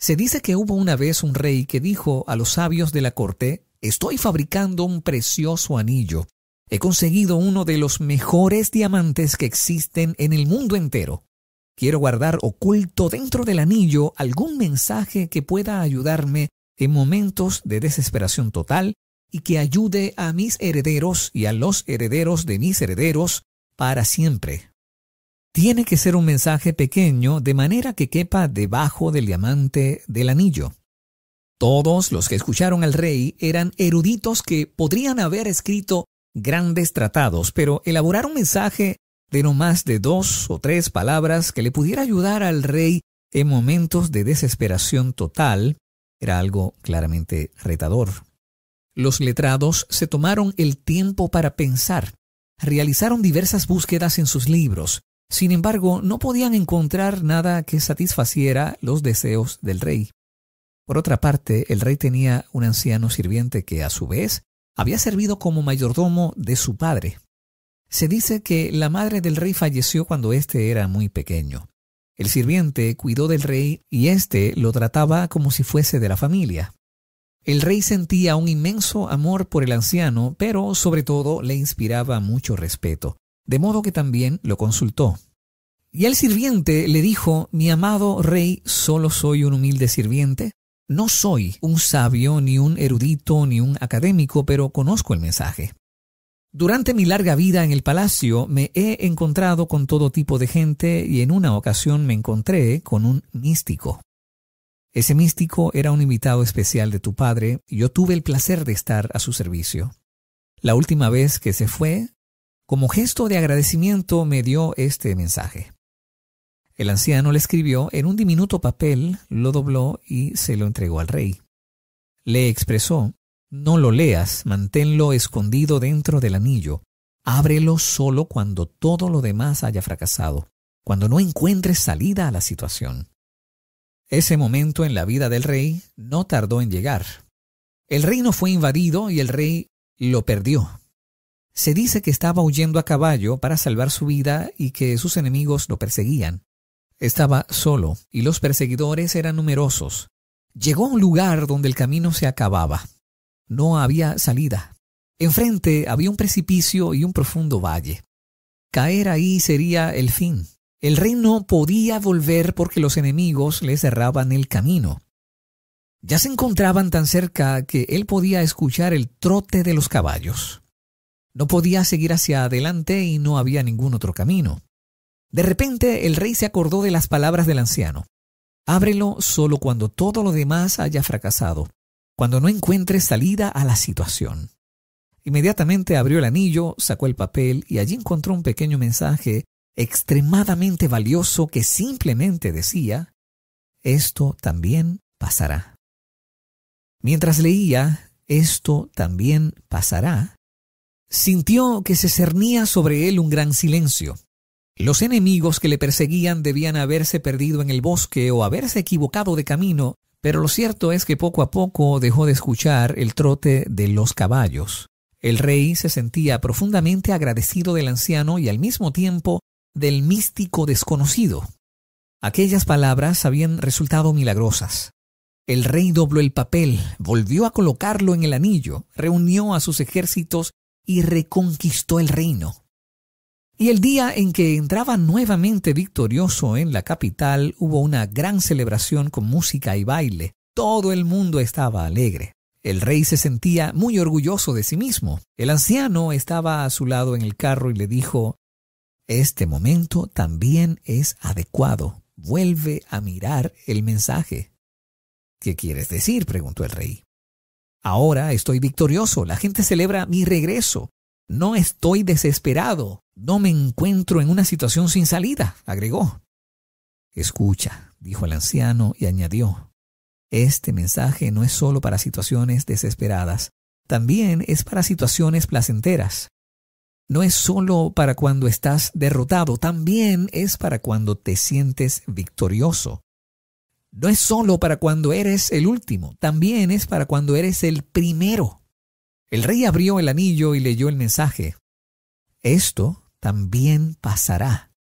Se dice que hubo una vez un rey que dijo a los sabios de la corte, estoy fabricando un precioso anillo. He conseguido uno de los mejores diamantes que existen en el mundo entero. Quiero guardar oculto dentro del anillo algún mensaje que pueda ayudarme en momentos de desesperación total y que ayude a mis herederos y a los herederos de mis herederos para siempre. Tiene que ser un mensaje pequeño de manera que quepa debajo del diamante del anillo. Todos los que escucharon al rey eran eruditos que podrían haber escrito grandes tratados, pero elaborar un mensaje de no más de dos o tres palabras que le pudiera ayudar al rey en momentos de desesperación total era algo claramente retador. Los letrados se tomaron el tiempo para pensar, realizaron diversas búsquedas en sus libros, sin embargo, no podían encontrar nada que satisfaciera los deseos del rey. Por otra parte, el rey tenía un anciano sirviente que, a su vez, había servido como mayordomo de su padre. Se dice que la madre del rey falleció cuando éste era muy pequeño. El sirviente cuidó del rey y éste lo trataba como si fuese de la familia. El rey sentía un inmenso amor por el anciano, pero sobre todo le inspiraba mucho respeto de modo que también lo consultó. Y al sirviente le dijo, mi amado rey, solo soy un humilde sirviente, no soy un sabio, ni un erudito, ni un académico, pero conozco el mensaje. Durante mi larga vida en el palacio me he encontrado con todo tipo de gente y en una ocasión me encontré con un místico. Ese místico era un invitado especial de tu padre y yo tuve el placer de estar a su servicio. La última vez que se fue, como gesto de agradecimiento me dio este mensaje. El anciano le escribió en un diminuto papel, lo dobló y se lo entregó al rey. Le expresó, no lo leas, manténlo escondido dentro del anillo, ábrelo solo cuando todo lo demás haya fracasado, cuando no encuentres salida a la situación. Ese momento en la vida del rey no tardó en llegar. El reino fue invadido y el rey lo perdió. Se dice que estaba huyendo a caballo para salvar su vida y que sus enemigos lo perseguían. Estaba solo y los perseguidores eran numerosos. Llegó a un lugar donde el camino se acababa. No había salida. Enfrente había un precipicio y un profundo valle. Caer ahí sería el fin. El rey no podía volver porque los enemigos le cerraban el camino. Ya se encontraban tan cerca que él podía escuchar el trote de los caballos. No podía seguir hacia adelante y no había ningún otro camino. De repente el rey se acordó de las palabras del anciano. Ábrelo solo cuando todo lo demás haya fracasado, cuando no encuentre salida a la situación. Inmediatamente abrió el anillo, sacó el papel y allí encontró un pequeño mensaje extremadamente valioso que simplemente decía, esto también pasará. Mientras leía, esto también pasará, sintió que se cernía sobre él un gran silencio. Los enemigos que le perseguían debían haberse perdido en el bosque o haberse equivocado de camino, pero lo cierto es que poco a poco dejó de escuchar el trote de los caballos. El rey se sentía profundamente agradecido del anciano y al mismo tiempo del místico desconocido. Aquellas palabras habían resultado milagrosas. El rey dobló el papel, volvió a colocarlo en el anillo, reunió a sus ejércitos y reconquistó el reino. Y el día en que entraba nuevamente victorioso en la capital hubo una gran celebración con música y baile. Todo el mundo estaba alegre. El rey se sentía muy orgulloso de sí mismo. El anciano estaba a su lado en el carro y le dijo, Este momento también es adecuado. Vuelve a mirar el mensaje. ¿Qué quieres decir? preguntó el rey. Ahora estoy victorioso, la gente celebra mi regreso. No estoy desesperado, no me encuentro en una situación sin salida, agregó. Escucha, dijo el anciano y añadió, este mensaje no es solo para situaciones desesperadas, también es para situaciones placenteras. No es solo para cuando estás derrotado, también es para cuando te sientes victorioso no es solo para cuando eres el último, también es para cuando eres el primero. El rey abrió el anillo y leyó el mensaje. Esto también pasará